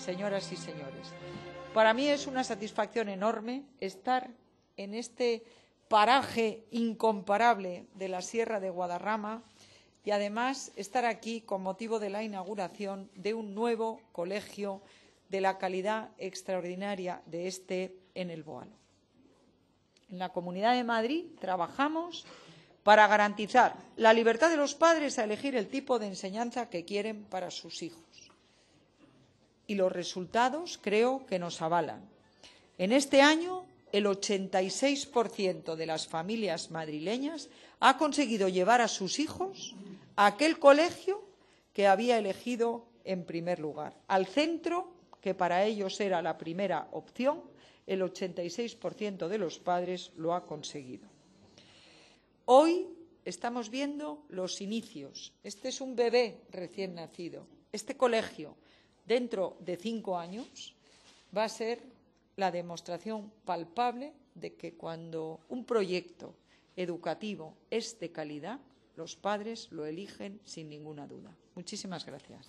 señoras y señores. Para mí es una satisfacción enorme estar en este paraje incomparable de la Sierra de Guadarrama y además estar aquí con motivo de la inauguración de un nuevo colegio de la calidad extraordinaria de este en el Boano. En la Comunidad de Madrid trabajamos para garantizar la libertad de los padres a elegir el tipo de enseñanza que quieren para sus hijos y los resultados creo que nos avalan. En este año, el 86% de las familias madrileñas ha conseguido llevar a sus hijos a aquel colegio que había elegido en primer lugar, al centro que para ellos era la primera opción, el 86% de los padres lo ha conseguido. Hoy estamos viendo los inicios. Este es un bebé recién nacido. Este colegio dentro de cinco años va a ser la demostración palpable de que cuando un proyecto educativo es de calidad, los padres lo eligen sin ninguna duda. Muchísimas gracias.